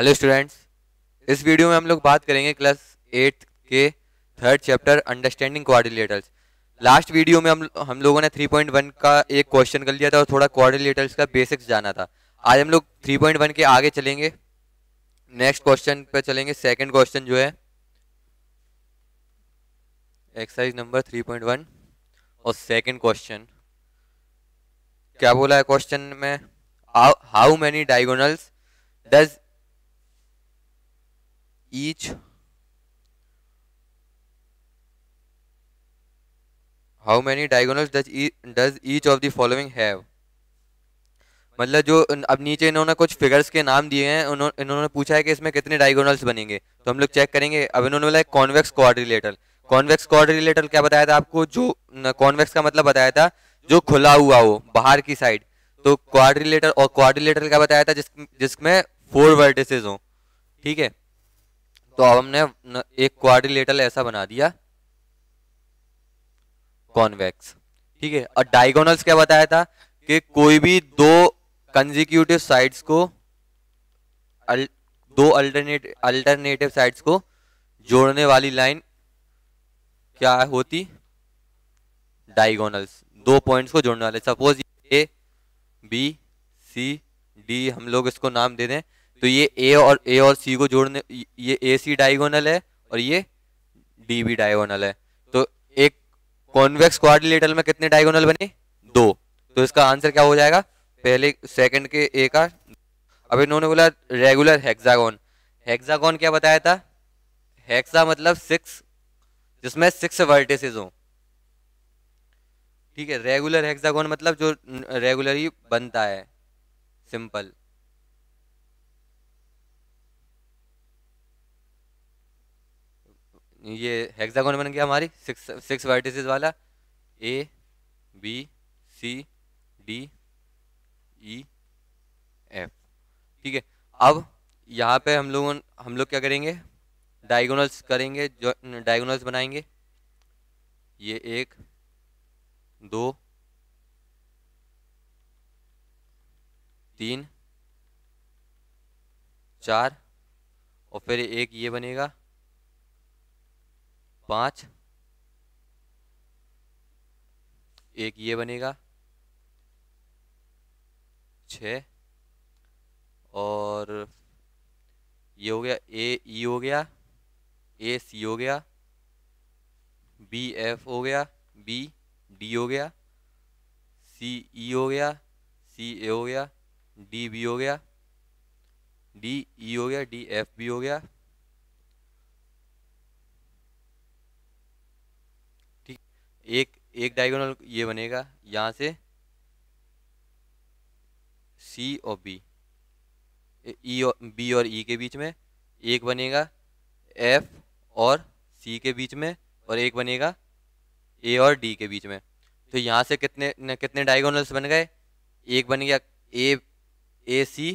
Hello students इस video में हम लोग बात करेंगे क्लास एट के third chapter understanding coordinators last video में हम हम लोगों ने 3.1 का एक क्वेश्चन कर लिया था और थोड़ा क्वारिलेटर्स का बेसिक्स जाना था आज हम लोग 3.1 के आगे चलेंगे नेक्स्ट क्वेश्चन पर चलेंगे सेकेंड क्वेश्चन जो है एक्सरसाइज नंबर वन और सेकेंड क्वेश्चन क्या बोला है क्वेश्चन में how many diagonals does each how many diagonals does each, does each of the following have मतलब जो अब नीचे इन्होंने कुछ फिगर्स के नाम दिए हैं उन्होंने इन्होंने पूछा है कि इसमें कितने डायगोनल्स बनेंगे तो हम लोग चेक करेंगे अब इन्होंने बोला कॉन्वेक्स क्वाड्रिलेटरल कॉन्वेक्स क्वाड्रिलेटरल क्या बताया था आपको जो कॉन्वेक्स का मतलब बताया था जो खुला हुआ हो बाहर की साइड तो क्वाड्रिलेटर और क्वाड्रिलेटरल क्या बताया था जिस जिसमें फोर वर्टिस हो ठीक है तो अब हमने एक क्वारिलेटर ऐसा बना दिया कॉन्वेक्स ठीक है और डायगोनल्स क्या बताया था कि कोई भी दो कंजिक्यूटिव साइड्स को अल, दो अल्टरनेट अल्टरनेटिव साइड्स को जोड़ने वाली लाइन क्या होती डायगोनल्स दो पॉइंट्स को जोड़ने वाले suppose A B C D हम लोग इसको नाम दे दें तो ये ए और ए और सी को जोड़ने ये ए सी डायगोनल है और ये डी बी डायगोनल है तो एक कॉन्वेक्स क्वारिलेटरल में कितने डायगोनल बने दो तो इसका आंसर क्या हो जाएगा पहले सेकंड के ए का अब इन्होंने बोला रेगुलर हेक्सागोन हेक्सागोन क्या बताया था हेक्सा मतलब सिक्स जिसमें सिक्स वर्टिसेस हो ठीक है रेगुलर हेक्सागोन मतलब जो रेगुलरली बनता है सिंपल ये हेक्सागोन बन गया हमारी सिक्स सिक्स वर्टिसेस वाला A B C D E F ठीक है अब यहाँ पे हम लोगों हम लोग क्या करेंगे डायगोनल्स करेंगे जो डायगोनल्स बनाएंगे ये एक दो तीन चार और फिर एक ये बनेगा पाँच एक ये बनेगा छ और ये हो गया ए ई हो गया ए सी हो गया बी एफ हो गया बी डी हो गया सी ई हो गया सी ए हो गया डी बी हो गया डी ई हो गया डी एफ बी हो गया एक एक डायगोनल ये बनेगा यहाँ से सी और बी ई e और बी और ई e के बीच में एक बनेगा एफ और सी के बीच में और एक बनेगा ए और डी के बीच में तो यहाँ से कितने न, कितने डायगोनल्स बन गए एक बन गया ए ए सी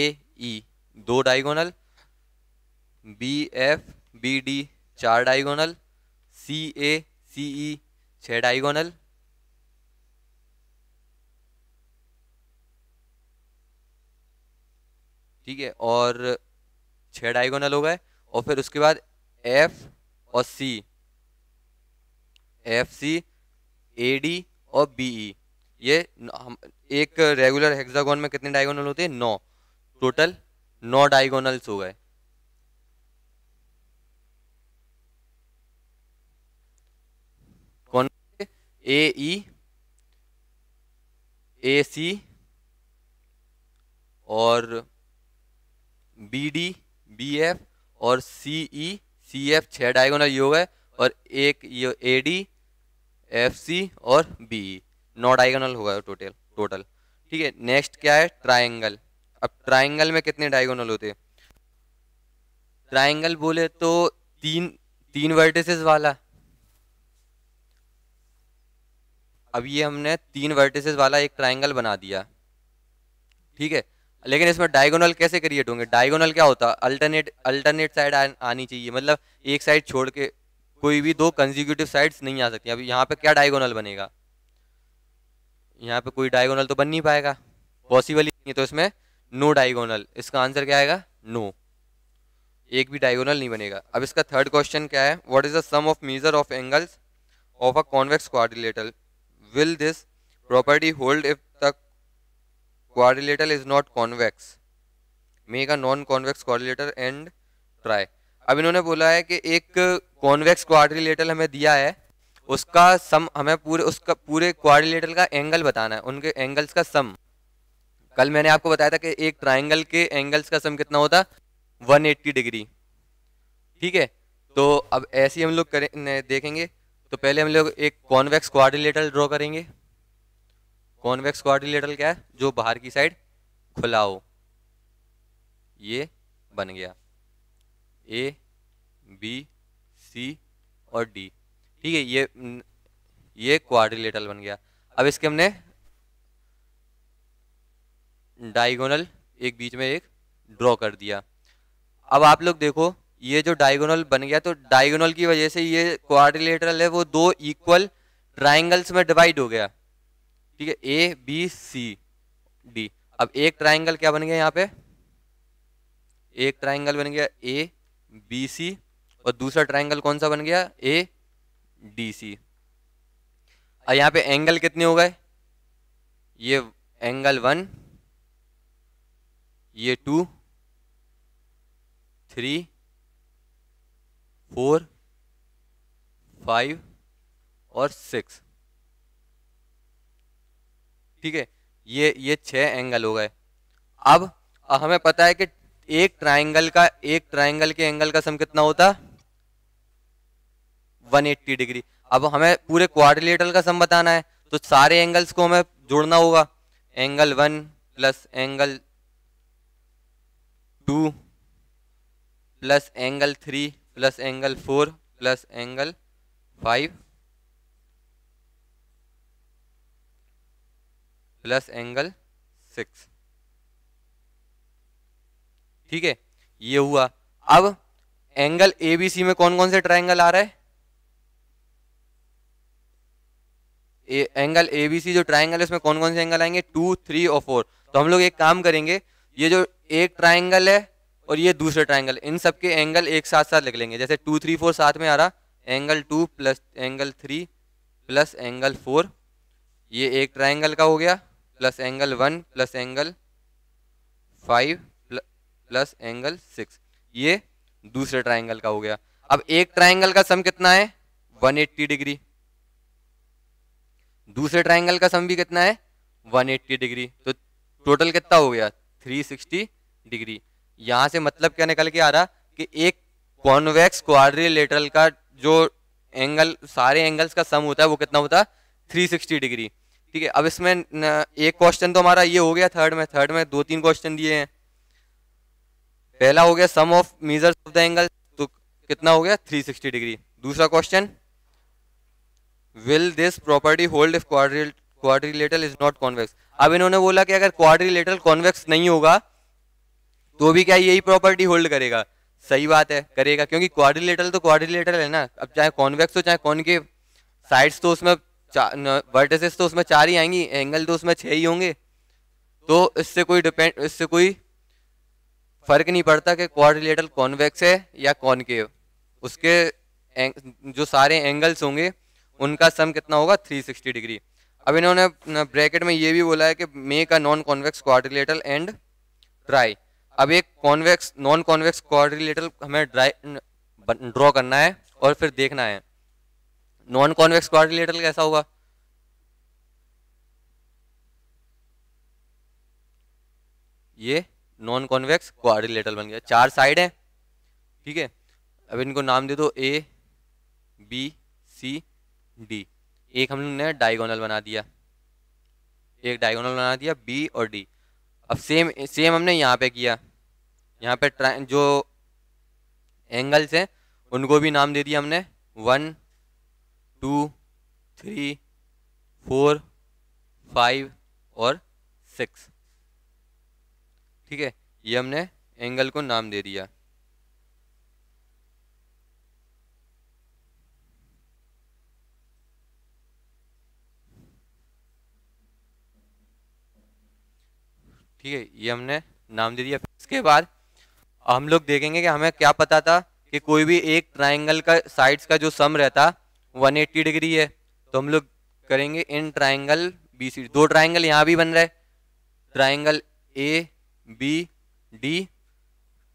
ए ई दो diagonal B F B D चार diagonal C A C E छः डाइगोनल ठीक है और छः डाइगोनल हो गए और फिर उसके बाद एफ और C F C A D और बी ई e. ये हम एक रेगुलर हेक्सागोन में कितने डायगोनल होते हैं नौ टोटल नौ डायगोनल्स हो गए ए ई ए सी और बी डी बी एफ और सी ई सी एफ छः डायगोनल ये हो गए और एक ये ए डी एफ सी और बी ई e, नौ डायगोनल हो गए टोटल टोटल ठीक है नेक्स्ट क्या है ट्राइंगल अब ट्राइंगल में कितने डायगोनल होते हैं ट्राइंगल बोले तो तीन तीन वर्टिसेस वाला अब ये हमने तीन वर्टिसेस वाला एक ट्राइंगल बना दिया ठीक है लेकिन इसमें डायगोनल कैसे क्रिएट होंगे डायगोनल क्या होता है अल्टरनेट अल्टरनेट साइड आनी चाहिए मतलब एक साइड छोड़ के कोई भी दो कंजिक्यूटिव साइड्स नहीं आ सकती अब यहाँ पे क्या डायगोनल बनेगा यहाँ पे कोई डायगोनल तो बन नहीं पाएगा पॉसिबल ही नहीं तो इसमें नो डायगोनल इसका आंसर क्या आएगा नो एक भी डायगोनल नहीं बनेगा अब इसका थर्ड क्वेश्चन क्या है what is the sum of measure of angles of a convex quadrilateral will this property hold if the quadrilateral is not convex? Make a non-convex quadrilateral and try. अब इन्होंने बोला है कि एक कॉन्वेक्स क्वाड्रिलेटरल हमें दिया है उसका सम हमें पूरे उसका पूरे क्वाड्रिलेटरल का एंगल बताना है उनके एंगल्स का सम कल मैंने आपको बताया था कि एक ट्राइंगल के एंगल्स का सम कितना होता 180 डिग्री ठीक है तो अब ऐसे ही हम लोग करें देखेंगे तो पहले हम लोग एक कॉन्वेक्स क्वारिलेटर ड्रॉ करेंगे कॉन्वेक्स क्वारिलेटर क्या है जो बाहर की साइड खुला हो ये बन गया ए बी सी और डी ठीक है ये ये क्वारिलेटर बन गया अब इसके हमने डायगोनल एक बीच में एक ड्रॉ कर दिया अब आप लोग देखो ये जो डायगोनल बन गया तो डायगोनल की वजह से ये क्वारिलेटरल है वो दो इक्वल ट्राइंगल्स में डिवाइड हो गया ठीक है ए बी सी डी अब एक ट्राइंगल क्या बन गया यहाँ पे एक ट्राइंगल बन गया ए बी सी और दूसरा ट्राइंगल कौन सा बन गया ए डी सी और यहाँ पे एंगल कितने हो गए ये एंगल वन ये टू थ्री फोर फाइव और सिक्स ठीक है ये ये छह एंगल हो गए अब हमें पता है कि एक ट्राइंगल का एक ट्राइंगल के एंगल का सम कितना होता 180 डिग्री अब हमें पूरे क्वाड्रिलेटरल का सम बताना है तो सारे एंगल्स को हमें जोड़ना होगा angle one plus angle two plus angle three plus angle four plus angle five plus angle six ठीक है ये हुआ अब एंगल एबीसी में कौन कौन से ट्राइंगल आ रहा है ए, एंगल एबीसी जो ट्राइंगल है उसमें कौन कौन से एंगल आएंगे टू थ्री और फोर तो हम लोग एक काम करेंगे ये जो एक ट्राइंगल है और ये दूसरे ट्राइंगल इन सब के एंगल एक साथ साथ लिख लेंगे जैसे टू थ्री फोर साथ में आ रहा angle two plus angle three plus angle four ये एक ट्राइंगल का हो गया plus angle one plus angle five plus angle six ये दूसरे ट्राइंगल का हो गया अब एक ट्राइंगल का सम कितना है वन एट्टी डिग्री दूसरे ट्राइंगल का सम भी कितना है वन एट्टी डिग्री तो टोटल कितना हो गया थ्री सिक्सटी डिग्री यहां से मतलब क्या निकल के आ रहा कि एक कॉन्वेक्स क्वाड्रिलेटरल का जो एंगल सारे एंगल्स का सम होता है वो कितना होता है सिक्सटी डिग्री ठीक है अब इसमें एक क्वेश्चन तो हमारा ये हो गया थर्ड में थर्ड में दो तीन क्वेश्चन दिए हैं पहला हो गया sum of measures of the angle तो कितना हो गया 360 डिग्री दूसरा question will this property hold if quadrilateral is not convex अब इन्होंने बोला कि अगर क्वाड्रिलेटरल कॉन्वेक्स नहीं होगा तो भी क्या यही प्रॉपर्टी होल्ड करेगा सही बात है करेगा क्योंकि क्वारिलेटर तो क्वारिलेटर है ना अब चाहे कॉन्वेक्स हो चाहे कौन के साइड्स तो उसमें वर्टेसिस तो उसमें चार ही आएंगी एंगल तो उसमें छः ही होंगे तो इससे कोई डिपेंड इससे कोई फर्क नहीं पड़ता कि क्वारिलेटर कॉन्वेक्स है या कॉनकेव उसके जो सारे एंगल्स होंगे उनका सम कितना होगा 360 डिग्री अब इन्होंने ब्रैकेट में ये भी बोला है कि make a non convex quadrilateral and try अब एक कॉन्वेक्स नॉन कॉन्वेक्स क्वारिलेटर हमें ड्राई ड्रॉ करना है और फिर देखना है नॉन कॉन्वेक्स क्वारिलेटर कैसा होगा ये नॉन कॉन्वेक्स क्वारिलेटर बन गया चार साइड है ठीक है अब इनको नाम दे दो ए बी सी डी एक हमने डायगोनल बना दिया एक डायगोनल बना दिया बी और डी अब सेम सेम हमने यहाँ पे किया यहाँ पे जो एंगल्स हैं उनको भी नाम दे दिया हमने one two three four five और सिक्स ठीक है ये हमने एंगल को नाम दे दिया ठीक है ये हमने नाम दे दिया इसके बाद हम लोग देखेंगे कि हमें क्या पता था कि कोई भी एक ट्राइंगल का साइड्स का जो सम रहता 180 डिग्री है तो हम लोग करेंगे इन ट्राइंगल बी सी दो ट्राइंगल यहाँ भी बन रहे triangle A B D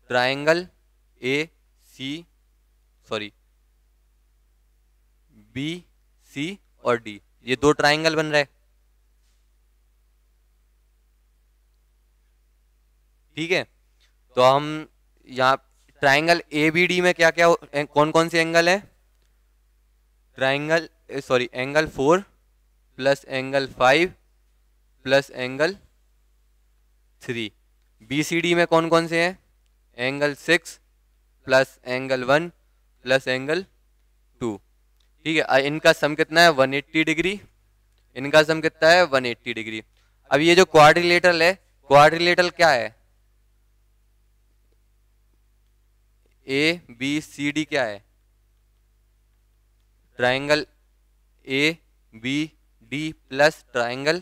triangle A C sorry B C और डी ये दो ट्राइंगल बन रहे ठीक है तो हम यहाँ ट्राइंगल ए बी डी में क्या क्या कौन कौन से एंगल है triangle sorry angle four plus angle five plus angle three B C D में कौन कौन से हैं angle six plus angle one plus angle two ठीक है इनका सम कितना है वन एट्टी डिग्री इनका सम कितना है वन एट्टी डिग्री अब ये जो क्वाड्रिलेटरल है क्वाड्रिलेटरल क्या है ए बी सी डी क्या है triangle A B D plus triangle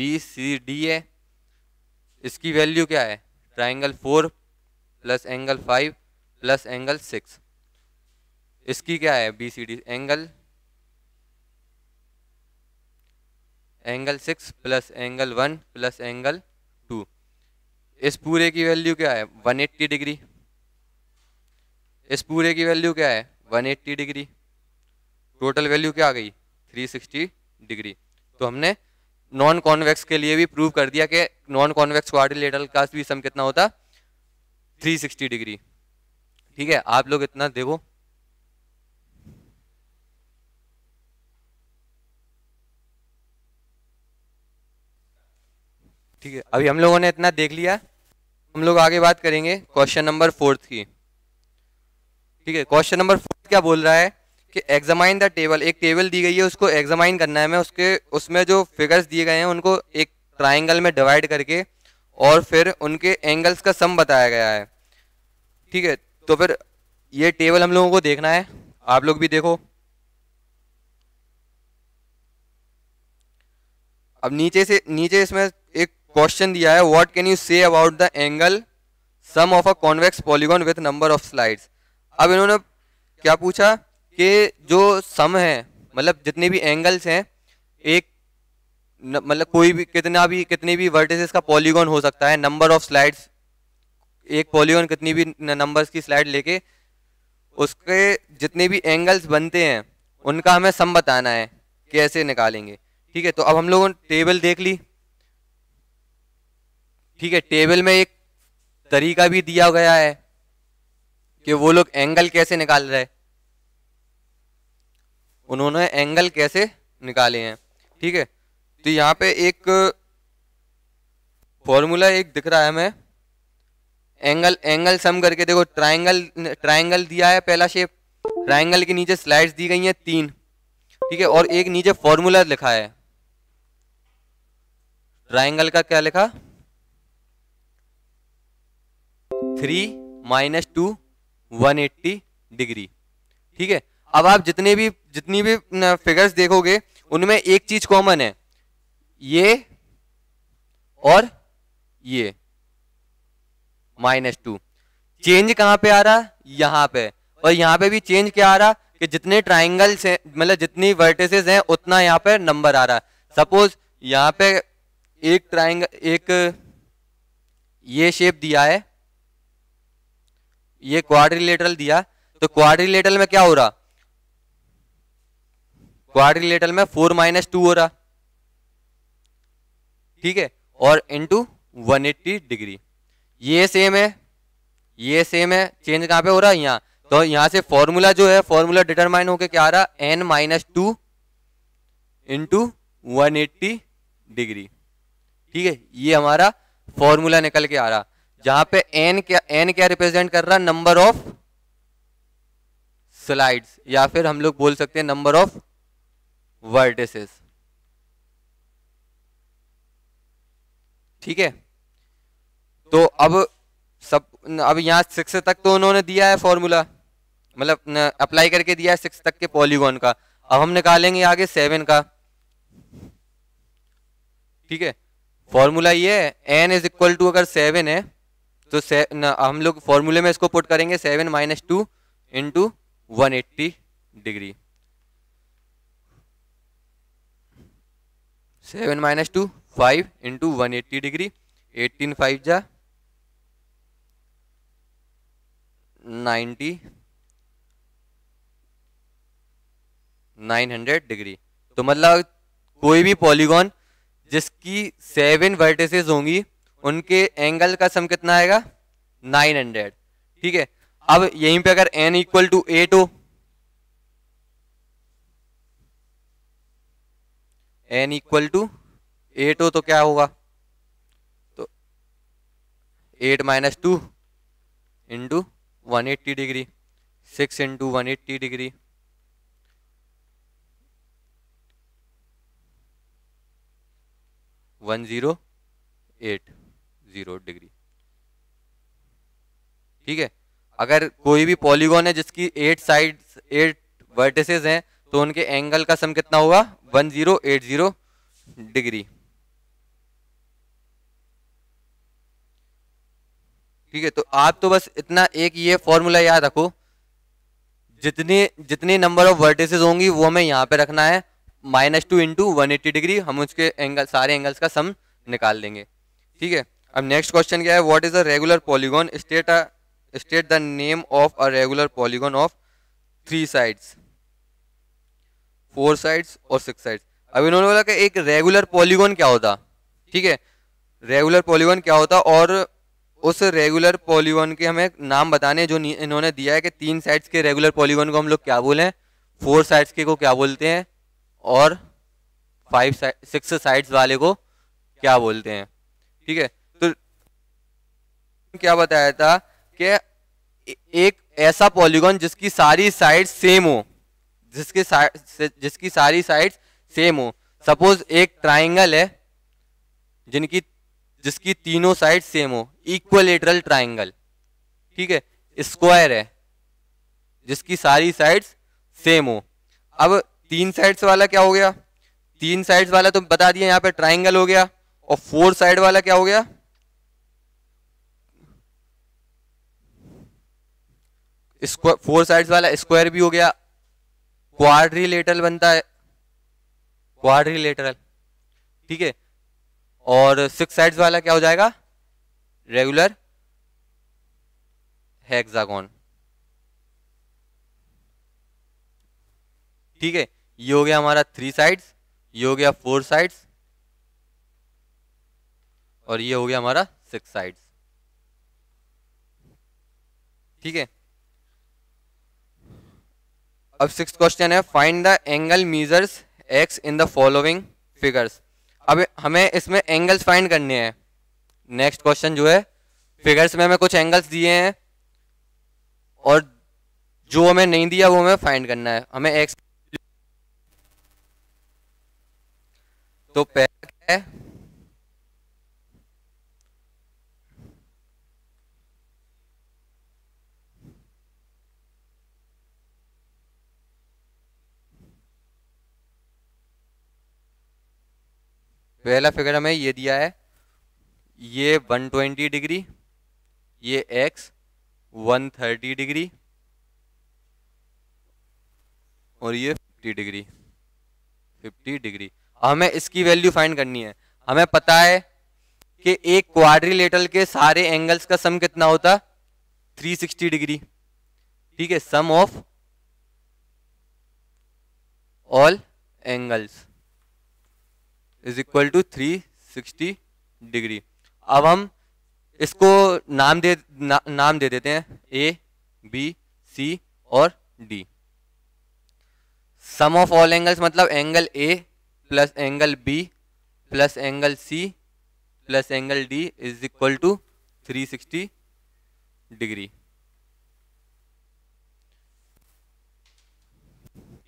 B C D है इसकी वैल्यू क्या है triangle four plus angle five plus angle six इसकी क्या है B C D angle angle six plus angle one plus angle two इस पूरे की वैल्यू क्या है वन एट्टी डिग्री इस पूरे की वैल्यू क्या है 180 डिग्री टोटल वैल्यू क्या आ गई 360 डिग्री तो हमने नॉन कॉन्वेक्स के लिए भी प्रूव कर दिया कि नॉन कॉन्वेक्स क्वारिलेटरल का भी सम कितना होता 360 डिग्री ठीक है आप लोग इतना देखो ठीक है अभी हम लोगों ने इतना देख लिया हम लोग आगे बात करेंगे क्वेश्चन नंबर फोर्थ की ठीक है क्वेश्चन नंबर फोर क्या बोल रहा है कि एग्जामाइन द टेबल एक टेबल दी गई है उसको एग्जामाइन करना है मैं उसके उसमें जो फिगर्स दिए गए हैं उनको एक ट्राइंगल में डिवाइड करके और फिर उनके एंगल्स का सम बताया गया है ठीक है तो फिर ये टेबल हम लोगों को देखना है आप लोग भी देखो अब नीचे से नीचे इसमें एक क्वेश्चन दिया है what can you say about the angle sum of a convex polygon with number of sides अब इन्होंने क्या पूछा कि जो सम है मतलब जितने भी एंगल्स हैं एक मतलब कोई भी कितना भी कितने भी वर्टिसेस का पॉलीगॉन हो सकता है नंबर ऑफ स्लाइड्स एक पॉलीगॉन कितनी भी नंबर्स की स्लाइड लेके उसके जितने भी एंगल्स बनते हैं उनका हमें सम बताना है कैसे निकालेंगे ठीक है तो अब हम लोगों ने टेबल देख ली ठीक है टेबल में एक तरीका भी दिया गया है कि वो लोग एंगल कैसे निकाल रहे उन्होंने एंगल कैसे निकाले हैं ठीक है तो यहाँ पे एक फॉर्मूला एक दिख रहा है हमें एंगल एंगल सम करके देखो ट्राइंगल ट्राइंगल दिया है पहला शेप ट्राइंगल के नीचे स्लाइड्स दी गई हैं तीन ठीक है और एक नीचे फॉर्मूला लिखा है ट्राइंगल का क्या लिखा थ्री माइनस टू 180 डिग्री ठीक है अब आप जितने भी जितनी भी फिगर्स देखोगे उनमें एक चीज कॉमन है ये और ये माइनस टू चेंज कहां पे आ रहा यहां पे और यहां पे भी चेंज क्या आ रहा कि जितने ट्राइंगल्स हैं मतलब जितनी वर्टिसेस हैं उतना यहां पे नंबर आ रहा सपोज यहां पे एक ट्राइंगल एक ये शेप दिया है ये क्वाड्रिलेटरल दिया तो क्वाड्रिलेटरल में क्या हो रहा क्वाड्रिलेटरल में फोर माइनस टू हो रहा ठीक है और इंटू 180 डिग्री ये सेम है ये सेम है चेंज कहां पे हो रहा है यहां तो यहां से फॉर्मूला जो है फॉर्मूला डिटरमाइन होके क्या आ रहा N minus two into one degree ठीक है ये हमारा फॉर्मूला निकल के आ रहा जहां पे एन क्या एन क्या रिप्रेजेंट कर रहा नंबर ऑफ स्लाइड्स या फिर हम लोग बोल सकते हैं नंबर ऑफ वर्टिसेस ठीक है तो अब सब अब यहां सिक्स तक तो उन्होंने दिया है फॉर्मूला मतलब अप्लाई करके दिया है सिक्स तक के पॉलीगॉन का अब हम निकालेंगे आगे सेवन का ठीक है फॉर्मूला ये है एन इज इक्वल टू अगर सेवन है तो से हम लोग फॉर्मूले में इसको पुट करेंगे seven minus two into one eighty degree seven minus two five into one eighty degree eighteen five जा नाइन्टी नाइन हंड्रेड डिग्री तो मतलब कोई भी पॉलीगॉन जिसकी सेवन वर्टिसेस होंगी उनके एंगल का सम कितना आएगा 900 ठीक है अब यहीं पे अगर एन इक्वल टू एट हो एन इक्वल टू एट हो तो क्या होगा तो eight minus two into one eighty degree six into one eighty degree one zero eight zero degree ठीक है अगर कोई भी पॉलीगॉन है जिसकी एट साइड एट वर्टिसेस हैं तो उनके एंगल का सम कितना होगा one zero eight zero degree ठीक है तो आप तो बस इतना एक ये फॉर्मूला याद रखो जितने जितने नंबर ऑफ वर्टिसेस होंगी वो हमें यहां पे रखना है minus two into one eighty degree हम उसके एंगल सारे एंगल्स का सम निकाल देंगे ठीक है अब नेक्स्ट क्वेश्चन क्या है what is a regular polygon state state the name of a regular polygon of three sides four sides और सिक्स साइड्स अब इन्होंने बोला कि एक रेगुलर पॉलीगॉन क्या होता ठीक है रेगुलर पॉलीगॉन क्या होता और उस रेगुलर पॉलीगॉन के हमें नाम बताने जो इन्होंने दिया है कि तीन साइड्स के रेगुलर पॉलीगॉन को हम लोग क्या बोले फोर साइड्स के को क्या बोलते हैं और फाइव साइड सिक्स साइड्स वाले को क्या बोलते हैं ठीक है क्या बताया था कि एक ऐसा पॉलीगॉन जिसकी सारी साइड सेम हो जिसके जिसकी सारी साइड सेम हो सपोज एक ट्राइंगल है जिनकी जिसकी तीनों साइड सेम हो इक्वलेटरल ट्राइंगल ठीक है स्क्वायर है जिसकी सारी साइड्स सेम हो अब तीन साइड्स वाला क्या हो गया तीन साइड्स वाला तो बता दिया यहाँ पे ट्राइंगल हो गया और फोर साइड वाला क्या हो गया फोर साइड्स वाला स्क्वायर भी हो गया क्वाड्रिलेटरल बनता है क्वाड्रिलेटरल ठीक है और सिक्स साइड्स वाला क्या हो जाएगा रेगुलर हेक्सागोन ठीक है ये हो गया हमारा थ्री साइड्स ये हो गया फोर साइड्स और ये हो गया हमारा सिक्स साइड्स ठीक है अब सिक्स क्वेश्चन है find the angle measures X in the following figures अब हमें इसमें एंगल्स फाइंड करने हैं नेक्स्ट क्वेश्चन जो है फिगर्स में हमें कुछ एंगल्स दिए हैं और जो हमें नहीं दिया वो हमें फाइंड करना है हमें एक्स तो पहला क्या है पहला फिगर हमें ये दिया है ये 120 डिग्री ये x 130 डिग्री और ये 50 डिग्री 50 डिग्री हमें इसकी वैल्यू फाइंड करनी है हमें पता है कि एक क्वाड्रिलेटरल के सारे एंगल्स का सम कितना होता 360 डिग्री ठीक है sum of all angles is equal to three sixty degree अब हम इसको नाम दे ना, नाम दे देते हैं ए बी सी और D sum of all angles मतलब angle A plus angle B plus angle C plus angle D is equal to 360 degree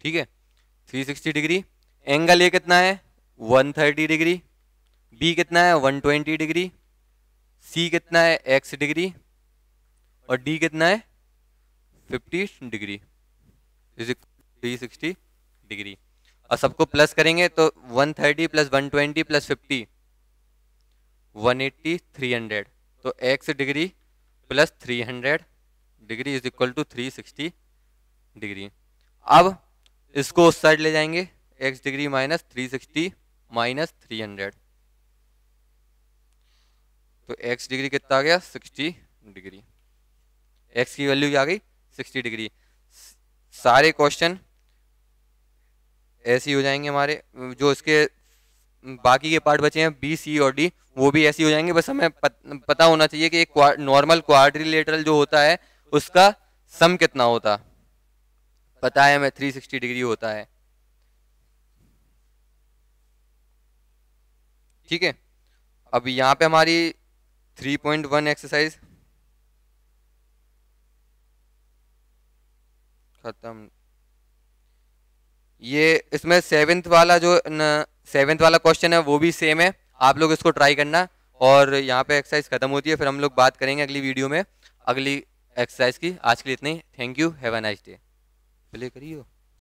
ठीक है 360 डिग्री एंगल ए कितना है 130 डिग्री बी कितना है 120 डिग्री सी कितना है एक्स डिग्री और डी कितना है 50 degree is three sixty degree और सबको प्लस करेंगे तो 130 प्लस 120 प्लस 50 180 300 तो X degree plus 300 degree is equal to 360 degree अब इसको उस साइड ले जाएंगे X degree minus three sixty minus three hundred तो एक्स डिग्री कितना आ गया सिक्सटी डिग्री एक्स की वैल्यू क्या आ गई सिक्सटी डिग्री सारे क्वेश्चन ऐसे हो जाएंगे हमारे जो इसके बाकी के पार्ट बचे हैं बी सी और डी वो भी ऐसे हो जाएंगे बस हमें पत, पता होना चाहिए कि एक नॉर्मल क्वाड्रिलेटरल जो होता है उसका सम कितना होता पता है हमें 360 डिग्री होता है ठीक है अब यहाँ पे हमारी 3.1 एक्सरसाइज खत्म ये इसमें सेवेंथ वाला जो सेवेंथ वाला क्वेश्चन है वो भी सेम है आप लोग इसको ट्राई करना और यहाँ पे एक्सरसाइज खत्म होती है फिर हम लोग बात करेंगे अगली वीडियो में अगली एक्सरसाइज की आज के लिए इतनी thank you have a nice day प्ले करियो